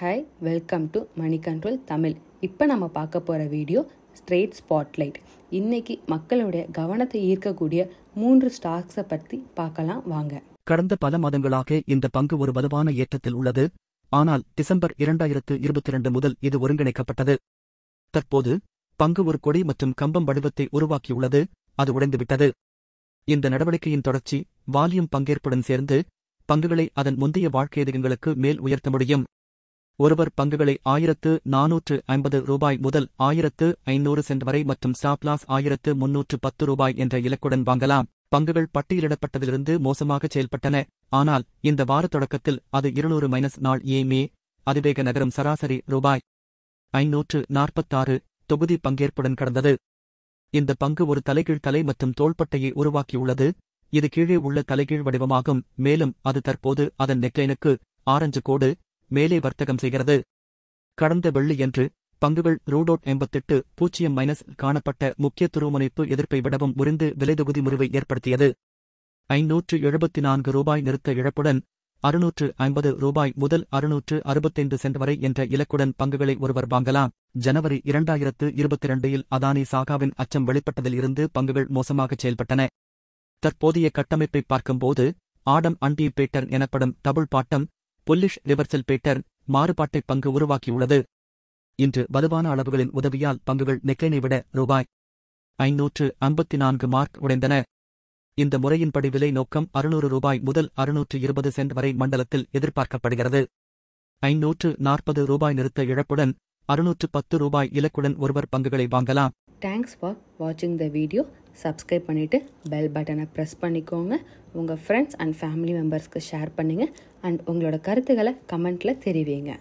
hi welcome to money control Tamil இப்போ நம்ம பார்க்க போகிற வீடியோ ஸ்ட்ரெயிட் ஸ்பாட்லைட் இன்னைக்கு மக்களுடைய கவனத்தை ஈர்க்கக்கூடிய மூன்று ஸ்டாக்ஸை பற்றி பார்க்கலாம் வாங்க கடந்த பல மாதங்களாக இந்த பங்கு ஒரு வலுவான ஏற்றத்தில் உள்ளது ஆனால் டிசம்பர் இரண்டாயிரத்து இருபத்தி இரண்டு முதல் இது ஒருங்கிணைக்கப்பட்டது தற்போது பங்கு ஒரு கொடி மற்றும் கம்பம் வடிவத்தை உருவாக்கியுள்ளது அது உடைந்துவிட்டது இந்த நடவடிக்கையின் தொடர்ச்சி வால்யூம் பங்கேற்புடன் சேர்ந்து பங்குகளை அதன் முந்தைய வாழ்க்கை அதிகங்களுக்கு மேல் உயர்த்த முடியும் ஒருவர் பங்குகளை ஆயிரத்து நானூற்று ஐம்பது ரூபாய் முதல் ஆயிரத்து ஐநூறு சென்ட் வரை மற்றும் ஸ்டாப்லாஸ் ஆயிரத்து முன்னூற்று பத்து ரூபாய் என்ற இலக்குடன் வாங்கலாம் பங்குகள் பட்டியலிடப்பட்டதிலிருந்து மோசமாக செயல்பட்டன ஆனால் இந்த வார தொடக்கத்தில் அது இருநூறு மைனஸ் நாள் ஏ மே அதிவேக நகரம் சராசரி ரூபாய் ஐநூற்று நாற்பத்தாறு தொகுதி பங்கேற்புடன் கடந்தது இந்த பங்கு ஒரு தலைகீழ் தலை மற்றும் தோள்பட்டையை உருவாக்கியுள்ளது இது கீழே உள்ள தலைகீழ் வடிவமாகும் மேலும் அது தற்போது அதன் நெக்லைனுக்கு ஆரஞ்சு கோடு மேலே வர்த்தகம் செய்கிறது கடந்த வெள்ளியன்று பங்குகள் ரூடோட் எண்பத்தெட்டு பூஜ்ஜியம் மைனஸ் காணப்பட்ட முக்கிய துருமுனைப்பு எதிர்ப்பை விடவும் முறிந்து தொகுதி முறிவை ஏற்படுத்தியது ஐநூற்று எழுபத்தி நான்கு ரூபாய் நிறுத்த இழப்புடன் அறுநூற்று ஐம்பது ரூபாய் முதல் அறுநூற்று அறுபத்தைந்து சென்ட் வரை என்ற இலக்குடன் பங்குகளை ஒருவர் வாங்கலாம் ஜனவரி இரண்டாயிரத்து இருபத்தி ரெண்டில் அதானி சாகாவின் அச்சம் வெளிப்பட்டதில் இருந்து பங்குகள் மோசமாக செயல்பட்டன தற்போதைய கட்டமைப்பை பார்க்கும்போது ஆடம் அண்டி பேட்டர் எனப்படும் double bottom bullish reversal pattern மாறுபாட்டை பங்கு உருவாக்கியுள்ளது இன்று வலுவான அளவுகளின் உதவியால் பங்குகள் நெக்கைனை விட ரூபாய் ஐநூற்று ஐம்பத்தி நான்கு மார்க் உடைந்தன இந்த முறையின்படி விலை நோக்கம் அறுநூறு ரூபாய் முதல் அறுநூற்று இருபது சென்ட் வரை மண்டலத்தில் எதிர்பார்க்கப்படுகிறது ஐநூற்று நாற்பது ரூபாய் நிறுத்த இழப்புடன் அறுநூற்று பத்து ரூபாய் இலக்குடன் ஒருவர் பங்குகளை வாங்கலாம் தேங்க்ஸ் ஃபார் வாட்சிங் த வீடியோ சப்ஸ்கிரைப் பண்ணிவிட்டு பெல் பட்டனை ப்ரெஸ் பண்ணிக்கோங்க உங்கள் ஃப்ரெண்ட்ஸ் அண்ட் ஃபேமிலி மெம்பர்ஸ்க்கு ஷேர் பண்ணுங்கள் அண்ட் உங்களோட கருத்துக்களை கமெண்ட்டில் தெரிவிங்க